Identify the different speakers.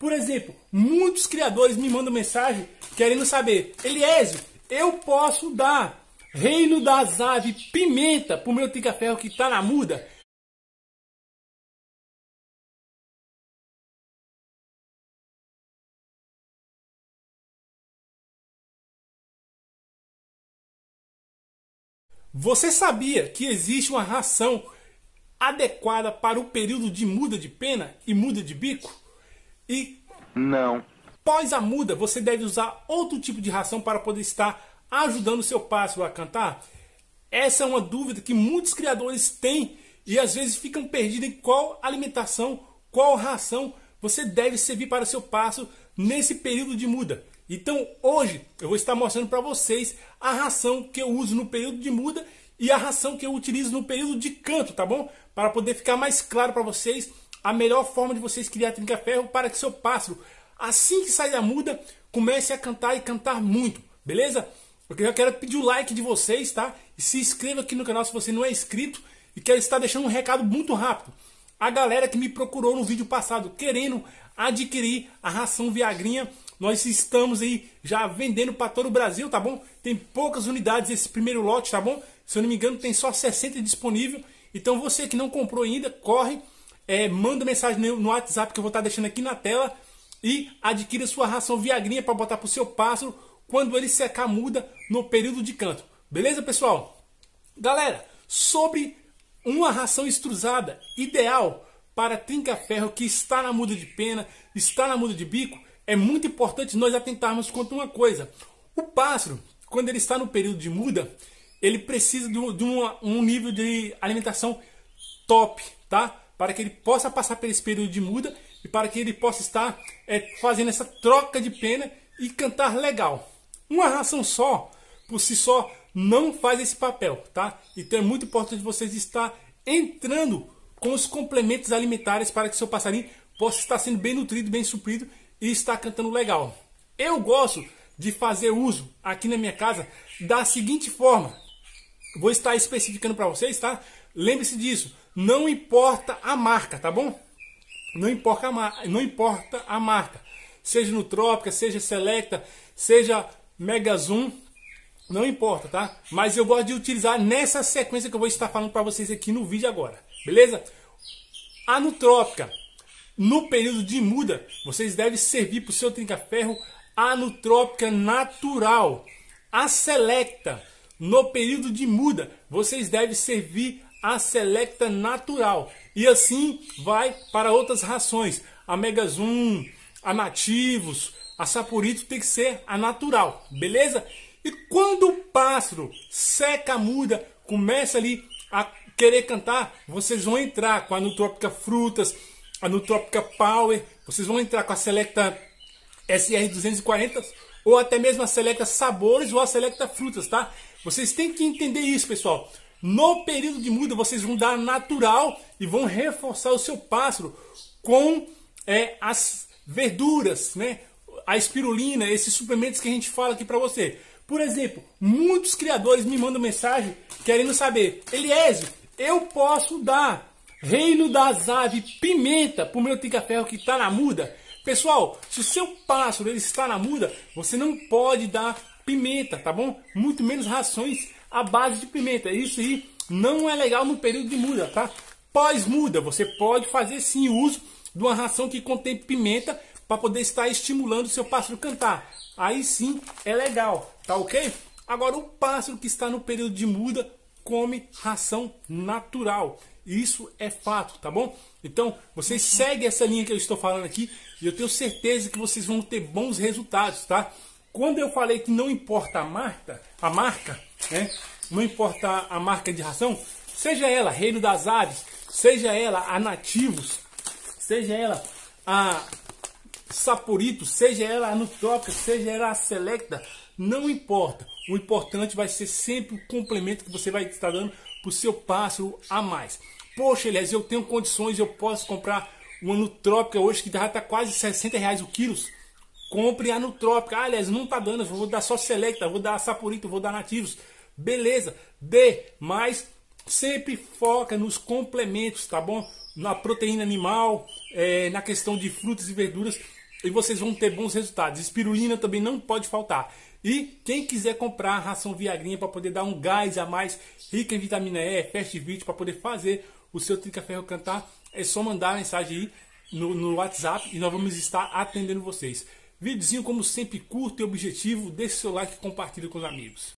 Speaker 1: Por exemplo, muitos criadores me mandam mensagem querendo saber: Eliésio, eu posso dar reino das aves pimenta para o meu tica ferro que está na muda? Você sabia que existe uma ração adequada para o período de muda de pena e muda de bico? E. Não. Após a muda, você deve usar outro tipo de ração para poder estar ajudando o seu pássaro a cantar? Essa é uma dúvida que muitos criadores têm e às vezes ficam perdidos em qual alimentação, qual ração você deve servir para seu pássaro nesse período de muda. Então hoje eu vou estar mostrando para vocês a ração que eu uso no período de muda e a ração que eu utilizo no período de canto, tá bom? Para poder ficar mais claro para vocês a melhor forma de vocês criar trinca ferro para que seu pássaro, assim que sair da muda, comece a cantar e cantar muito, beleza? Porque eu quero pedir o like de vocês, tá? E se inscreva aqui no canal se você não é inscrito. E quero estar deixando um recado muito rápido. A galera que me procurou no vídeo passado querendo adquirir a ração Viagrinha, nós estamos aí já vendendo para todo o Brasil, tá bom? Tem poucas unidades esse primeiro lote, tá bom? Se eu não me engano, tem só 60 disponível. Então você que não comprou ainda, corre é, manda mensagem no WhatsApp que eu vou estar tá deixando aqui na tela e adquira sua ração Viagrinha para botar para o seu pássaro quando ele secar muda no período de canto. Beleza, pessoal? Galera, sobre uma ração extrusada ideal para trinca-ferro que está na muda de pena, está na muda de bico, é muito importante nós atentarmos contra uma coisa. O pássaro, quando ele está no período de muda, ele precisa de um, um nível de alimentação top, tá? para que ele possa passar por esse período de muda e para que ele possa estar é, fazendo essa troca de pena e cantar legal. Uma ração só, por si só, não faz esse papel, tá? Então é muito importante vocês estar entrando com os complementos alimentares para que seu passarinho possa estar sendo bem nutrido, bem suprido e estar cantando legal. Eu gosto de fazer uso aqui na minha casa da seguinte forma. Vou estar especificando para vocês, tá? Lembre-se disso. Não importa a marca, tá bom? Não importa a, mar... não importa a marca. Seja nutrópica, seja Selecta, seja Mega Zoom, não importa, tá? Mas eu gosto de utilizar nessa sequência que eu vou estar falando para vocês aqui no vídeo agora, beleza? A Nutrópica, no período de muda, vocês devem servir para o seu trinca-ferro a Nutrópica natural. A Selecta, no período de muda, vocês devem servir a Selecta Natural. E assim vai para outras rações. A Mega Zoom, a Nativos, a Saporito tem que ser a natural, beleza? E quando o pássaro seca, muda, começa ali a querer cantar, vocês vão entrar com a Nutrópica Frutas, a Nutrópica Power, vocês vão entrar com a Selecta SR240 ou até mesmo a Selecta Sabores ou a Selecta Frutas, tá? Vocês têm que entender isso, pessoal. No período de muda, vocês vão dar natural e vão reforçar o seu pássaro com é, as verduras, né? a espirulina, esses suplementos que a gente fala aqui para você. Por exemplo, muitos criadores me mandam mensagem querendo saber, Eliésio, eu posso dar reino das aves pimenta para o meu tiga-ferro que está na muda? Pessoal, se o seu pássaro ele está na muda, você não pode dar pimenta, tá bom? Muito menos rações a base de pimenta. Isso aí não é legal no período de muda, tá? Pós-muda, você pode fazer sim uso de uma ração que contém pimenta para poder estar estimulando o seu pássaro cantar. Aí sim é legal, tá ok? Agora o pássaro que está no período de muda come ração natural. Isso é fato, tá bom? Então, vocês uhum. seguem essa linha que eu estou falando aqui e eu tenho certeza que vocês vão ter bons resultados, tá? Quando eu falei que não importa a marca, a marca, né? não importa a marca de ração, seja ela Reino das Aves, seja ela a Nativos, seja ela a Saporito, seja ela a Nutrópica, seja ela a Selecta, não importa. O importante vai ser sempre o complemento que você vai estar dando para o seu pássaro a mais. Poxa, Elias, eu tenho condições, eu posso comprar uma Nutrópica hoje que já está quase 60 reais o quilo. Compre a Nutrópica. Ah, aliás, não está dando, vou dar só Selecta, vou dar Saporito, vou dar Nativos beleza, dê, mas sempre foca nos complementos, tá bom? Na proteína animal, é, na questão de frutas e verduras, e vocês vão ter bons resultados. Espirulina também não pode faltar. E quem quiser comprar ração Viagrinha para poder dar um gás a mais, rica em vitamina E, festivite, para poder fazer o seu Trinca Ferro cantar, é só mandar a mensagem aí no, no WhatsApp e nós vamos estar atendendo vocês. Videozinho, como sempre, curto e objetivo. Deixe seu like e compartilhe com os amigos.